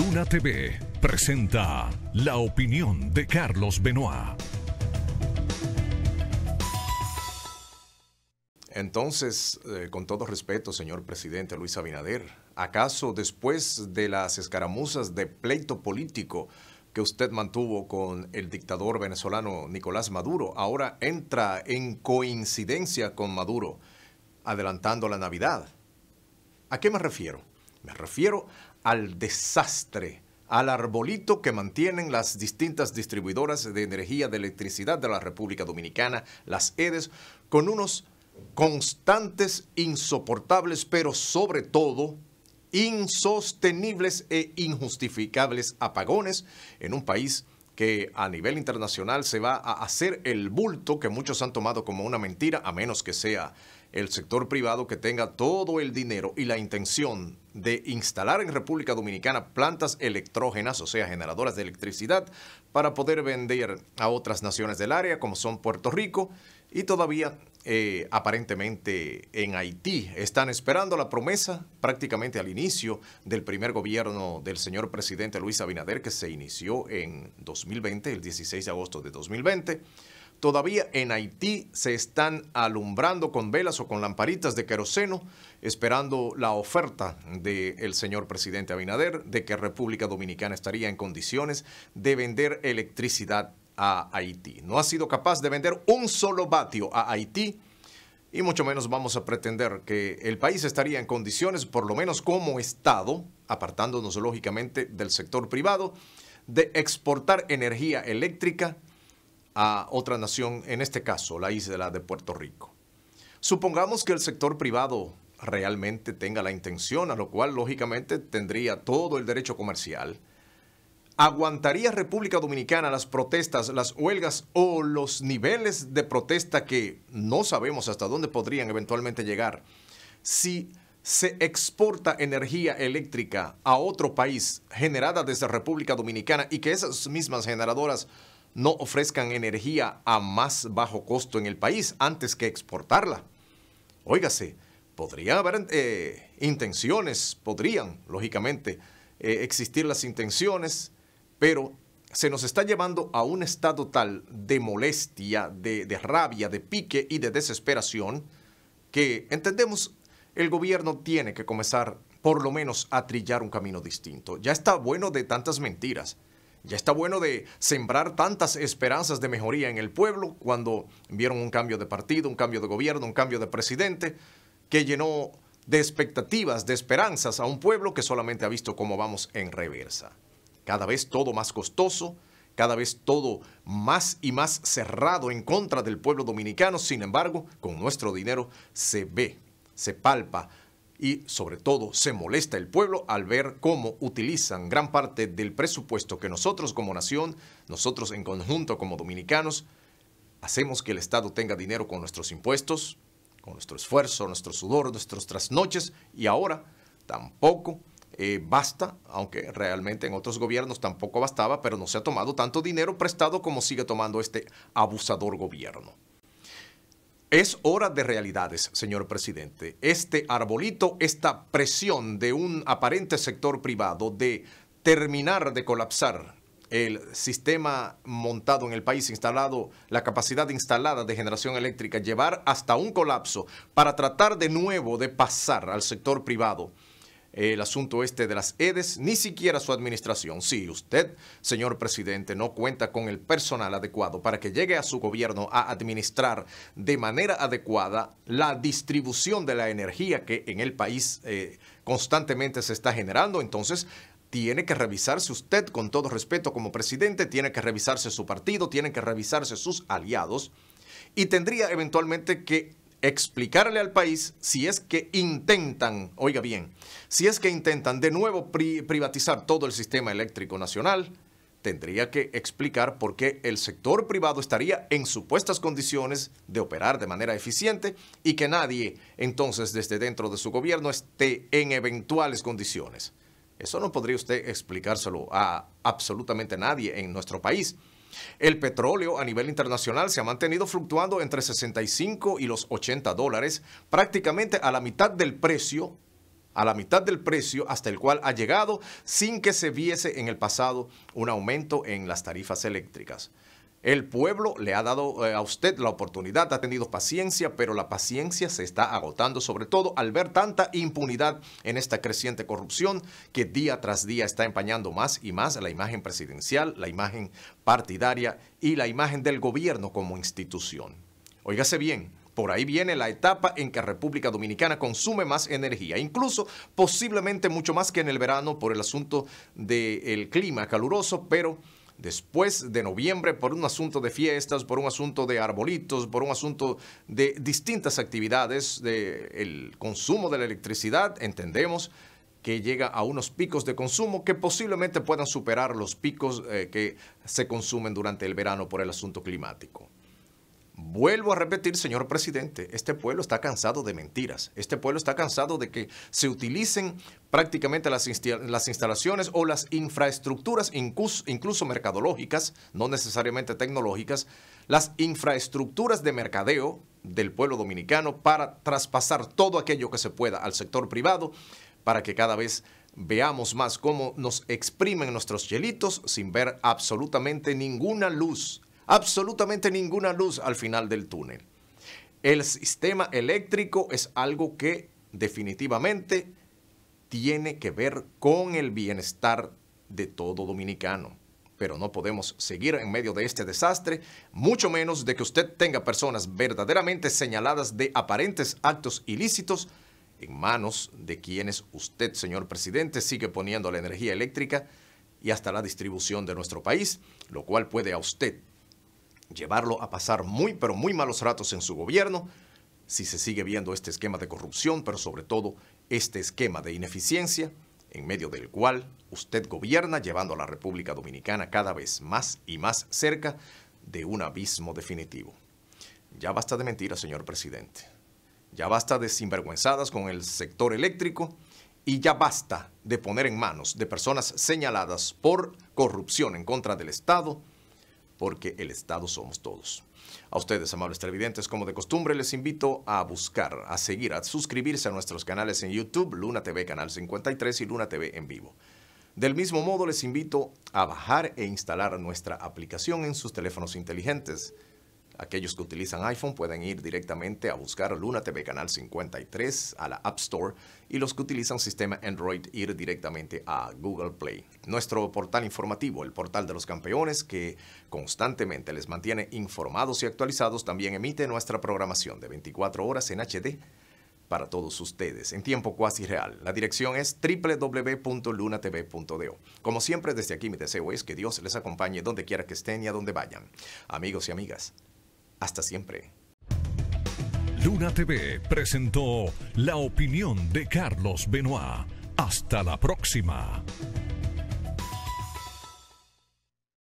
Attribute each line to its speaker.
Speaker 1: Luna TV presenta la opinión de Carlos Benoit. Entonces, eh, con todo respeto, señor presidente Luis Abinader, ¿acaso después de las escaramuzas de pleito político que usted mantuvo con el dictador venezolano Nicolás Maduro, ahora entra en coincidencia con Maduro, adelantando la Navidad? ¿A qué me refiero? Me refiero al desastre, al arbolito que mantienen las distintas distribuidoras de energía de electricidad de la República Dominicana, las EDES, con unos constantes, insoportables, pero sobre todo insostenibles e injustificables apagones en un país que a nivel internacional se va a hacer el bulto que muchos han tomado como una mentira, a menos que sea el sector privado que tenga todo el dinero y la intención de instalar en República Dominicana plantas electrógenas, o sea, generadoras de electricidad, para poder vender a otras naciones del área, como son Puerto Rico y todavía eh, aparentemente en Haití. Están esperando la promesa prácticamente al inicio del primer gobierno del señor presidente Luis Abinader, que se inició en 2020, el 16 de agosto de 2020. Todavía en Haití se están alumbrando con velas o con lamparitas de queroseno, esperando la oferta del señor presidente Abinader de que República Dominicana estaría en condiciones de vender electricidad a Haití. No ha sido capaz de vender un solo vatio a Haití y mucho menos vamos a pretender que el país estaría en condiciones, por lo menos como Estado, apartándonos lógicamente del sector privado, de exportar energía eléctrica a otra nación, en este caso la isla de Puerto Rico. Supongamos que el sector privado realmente tenga la intención, a lo cual lógicamente tendría todo el derecho comercial, ¿aguantaría República Dominicana las protestas, las huelgas o los niveles de protesta que no sabemos hasta dónde podrían eventualmente llegar si se exporta energía eléctrica a otro país generada desde República Dominicana y que esas mismas generadoras no ofrezcan energía a más bajo costo en el país antes que exportarla. Óigase, podría haber eh, intenciones, podrían, lógicamente, eh, existir las intenciones, pero se nos está llevando a un estado tal de molestia, de, de rabia, de pique y de desesperación que entendemos el gobierno tiene que comenzar por lo menos a trillar un camino distinto. Ya está bueno de tantas mentiras. Ya está bueno de sembrar tantas esperanzas de mejoría en el pueblo cuando vieron un cambio de partido, un cambio de gobierno, un cambio de presidente que llenó de expectativas, de esperanzas a un pueblo que solamente ha visto cómo vamos en reversa. Cada vez todo más costoso, cada vez todo más y más cerrado en contra del pueblo dominicano, sin embargo, con nuestro dinero se ve, se palpa y sobre todo se molesta el pueblo al ver cómo utilizan gran parte del presupuesto que nosotros como nación, nosotros en conjunto como dominicanos, hacemos que el Estado tenga dinero con nuestros impuestos, con nuestro esfuerzo, nuestro sudor, nuestras trasnoches y ahora tampoco eh, basta, aunque realmente en otros gobiernos tampoco bastaba, pero no se ha tomado tanto dinero prestado como sigue tomando este abusador gobierno. Es hora de realidades, señor presidente. Este arbolito, esta presión de un aparente sector privado de terminar de colapsar el sistema montado en el país, instalado, la capacidad instalada de generación eléctrica, llevar hasta un colapso para tratar de nuevo de pasar al sector privado el asunto este de las EDES, ni siquiera su administración. Si usted, señor presidente, no cuenta con el personal adecuado para que llegue a su gobierno a administrar de manera adecuada la distribución de la energía que en el país eh, constantemente se está generando, entonces tiene que revisarse usted, con todo respeto como presidente, tiene que revisarse su partido, tiene que revisarse sus aliados y tendría eventualmente que explicarle al país si es que intentan, oiga bien, si es que intentan de nuevo privatizar todo el sistema eléctrico nacional, tendría que explicar por qué el sector privado estaría en supuestas condiciones de operar de manera eficiente y que nadie entonces desde dentro de su gobierno esté en eventuales condiciones. Eso no podría usted explicárselo a absolutamente nadie en nuestro país. El petróleo a nivel internacional se ha mantenido fluctuando entre 65 y los 80 dólares, prácticamente a la mitad del precio a la mitad del precio hasta el cual ha llegado sin que se viese en el pasado un aumento en las tarifas eléctricas. El pueblo le ha dado eh, a usted la oportunidad, ha tenido paciencia, pero la paciencia se está agotando, sobre todo al ver tanta impunidad en esta creciente corrupción que día tras día está empañando más y más la imagen presidencial, la imagen partidaria y la imagen del gobierno como institución. Óigase bien, por ahí viene la etapa en que República Dominicana consume más energía, incluso posiblemente mucho más que en el verano por el asunto del clima caluroso, pero después de noviembre por un asunto de fiestas, por un asunto de arbolitos, por un asunto de distintas actividades, del el consumo de la electricidad, entendemos que llega a unos picos de consumo que posiblemente puedan superar los picos eh, que se consumen durante el verano por el asunto climático. Vuelvo a repetir, señor presidente, este pueblo está cansado de mentiras. Este pueblo está cansado de que se utilicen prácticamente las, instalaciones o las infraestructuras, incluso, mercadológicas, no necesariamente tecnológicas, las infraestructuras de mercadeo del pueblo dominicano para traspasar todo aquello que se pueda al sector privado para que cada vez veamos más cómo nos exprimen nuestros chelitos sin ver absolutamente ninguna luz absolutamente ninguna luz al final del túnel. El sistema eléctrico es algo que definitivamente tiene que ver con el bienestar de todo dominicano. Pero no podemos seguir en medio de este desastre, mucho menos de que usted tenga personas verdaderamente señaladas de aparentes actos ilícitos en manos de quienes usted, señor presidente, sigue poniendo la energía eléctrica y hasta la distribución de nuestro país, lo cual puede a usted llevarlo a pasar muy pero muy malos ratos en su gobierno si se sigue viendo este esquema de corrupción, pero sobre todo este esquema de ineficiencia en medio del cual usted gobierna llevando a la República Dominicana cada vez más y más cerca de un abismo definitivo. Ya basta de mentiras, señor presidente. Ya basta de sinvergüenzadas con el sector eléctrico y ya basta de poner en manos de personas señaladas por corrupción en contra del Estado porque el Estado somos todos. A ustedes, amables televidentes, como de costumbre, les invito a buscar, a seguir, a suscribirse a nuestros canales en YouTube, Luna TV Canal 53 y Luna TV en vivo. Del mismo modo, les invito a bajar e instalar nuestra aplicación en sus teléfonos inteligentes. Aquellos que utilizan iPhone pueden ir directamente a buscar Luna TV Canal 53 a la App Store y los que utilizan sistema Android ir directamente a Google Play. Nuestro portal informativo, el portal de los campeones que constantemente les mantiene informados y actualizados, también emite nuestra programación de 24 horas en HD para todos ustedes en tiempo cuasi real. La dirección es www.lunatv.do. Como siempre, desde aquí mi deseo es que Dios les acompañe donde quiera que estén y a donde vayan. Amigos y amigas, hasta siempre. Luna TV presentó la opinión de Carlos Benoit. Hasta la próxima.